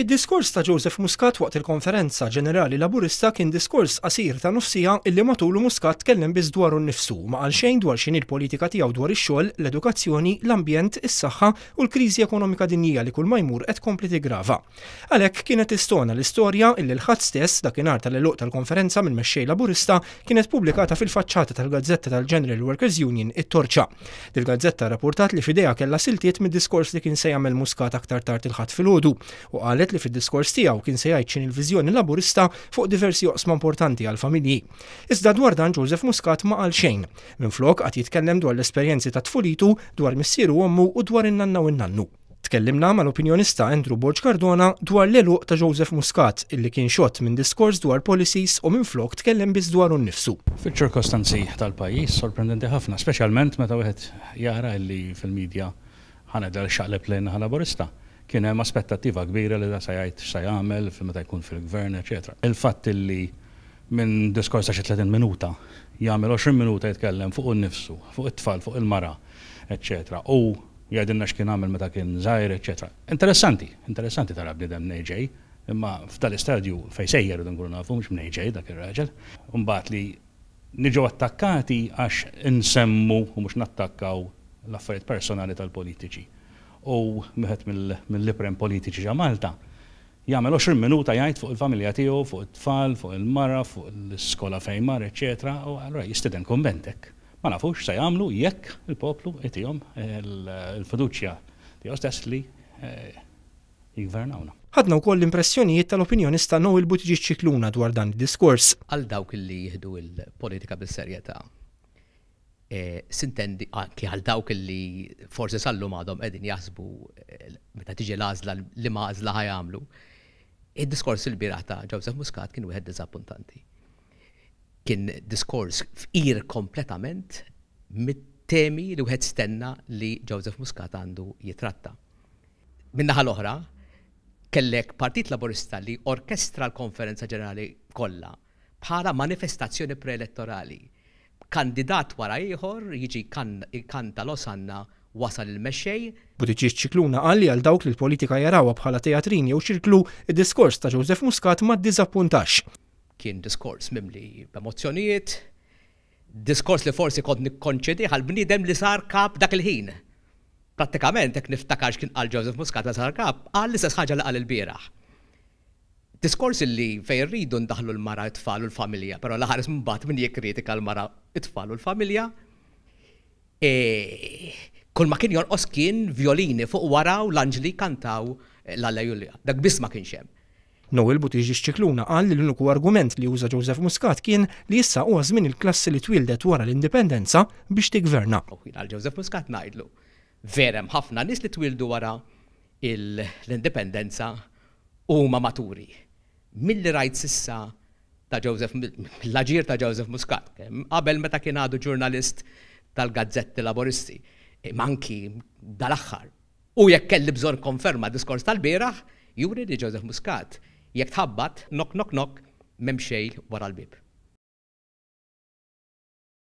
Id-diskors ta' Joseph Muscat waqt il-konferenza ġenerali laburista kien diskors qasir ta' nofsija illi matulu Muscat kellem biż dwaru nifsu ma' għal xejn dwar xin il politika tiegħu dwar ix-xogħol, l-edukazzjoni, l-ambjent, is-saħħa u l-kriżi ekonomika dinjija li kull majmur jmur qed kompli tigrava. Għalhekk kienet istona l-istorja illi l-ħadd stess dakinhar tal-eluq tal-konferenza mill mexxej laburista kienet pubblikata fil-faċċata tal-Gazzetta tal-General Workers Union it-Torċa. Dil-gazzetta rapportat li f'idea kellha siltiet mid-diskors li kien se jagħmel Muscat aktar tard il-ħadd filgħodu u qalet li fid-diskors tiegħu kien se jgħid il-viżjoni laburista fuq diversi oqsma importanti għal familji. Iżda dwar dan Joseph Muscat ma qal xejn. Minflok qed jitkellem dwar l esperienzi ta' tfulitu, dwar missieru ommu u dwar in-nanna u in-nannu. Tkellimna mal-opinjonista Andrew Borg Cardona dwar l-eluq ta' Joseph Muscat, illi kien xott minn diskors dwar policies u minn flok tkellem biz dwar un-nifsu. Fil-ċirkostanzi tal-pajis, sorprendenti ħafna, specialment meta wieħed jara illi fil-medja ħanedel xaqleb lejn ħalaborista. borista kien hemm aspettattiva kbira li da se jgħid se jagħmel meta jkun fil-gvern, eċetera. Il-fatt li minn diskors ta' xi 30 minuta jagħmel 20 minuta jitkellem fuq innifsu, fuq it-tfal, fuq il-mara, eċetera. U jgħidilna x'kien għamel meta kien żgħir, eċetera. Interessanti, interessanti tara bniedem ngħidej, imma f'dal-istadju fej sejjer dan nkunu nafu mhux mnejġej dak ir-raġel. Mbagħad li niġu attakkati għax insemmu u mhux nattakkaw l-affarijiet personali tal-politiċi u meħet mill-liprem politiċi ġa Malta. Jagħmel 20 minuta jgħid fuq il-familja tiegħu, fuq it-tfal, fuq il-mara, fuq l-iskola fejn mar, eċetera, u allura jistiden kumbentek. Ma nafux se jagħmlu jekk il-poplu itihom il-fiduċja tiegħu stess li eh, jgvernawna. Ħadna wkoll l-impressjonijiet tal-opinjonista il Butiġi ċikluna dwar dan id-diskors. Għal dawk li jieħdu il-politika bil-serjetà Eh, sintendi anki għal dawk li forsi sallu madhom edin jasbu eh, meta tiġi l-għazla li ma ħaj ħajamlu. Id-diskors il birata ta' Joseph Muscat kien wieħed diżappuntanti. Kien diskors f'ir kompletament mit-temi li wieħed stenna li Joseph Muscat għandu jitratta. Minnaħa l-oħra, kellek Partit Laburista li orkestra l-konferenza ġenerali kollha bħala manifestazzjoni preelettorali kandidat wara ieħor jiġi kanta Losanna wasal il-mexxej. Budiċi ċikluna għalli għal dawk li l-politika jarawa bħala teatrin jew ċirklu id-diskors ta' Joseph Muscat ma ddiżappuntax. Kien diskors mimli b'emozzjonijiet, diskors li forsi kont nikkonċedi għal bniedem li sar kap dak il-ħin. Prattikament, jek niftakarx kien għal Joseph Muscat li sar kap, għal li ħaġa li għal il-biraħ diskors li fej rridu ndaħlu l-mara t-tfal u l-familja, pero laħares mbat minn jek kritika l-mara t-tfal u l-familja. E, kol ma kien jonqos kien violini fuq wara u l-anġli kantaw l-Alla Julia. Dak bis ma kien xem. Noel Butiġi xċekluna għal li l-uniku argument li uża Joseph Muscat kien li issa u għazmin il-klassi li twildet wara l-indipendenza biex tigverna. Għal Joseph Muscat najdlu. Verem ħafna nis li twildu wara l-indipendenza u ma maturi mill-li rajt sissa ta' Joseph, l-aġir ta' Joseph Muscat, qabel meta kien għadu ġurnalist tal-gazzetti laboristi, e manki dal-axħar. U jekk kelli bżon konferma diskors tal-biraħ, juri li Joseph Muscat, jekk tħabbat, nok nok nok, memxej wara l-bib.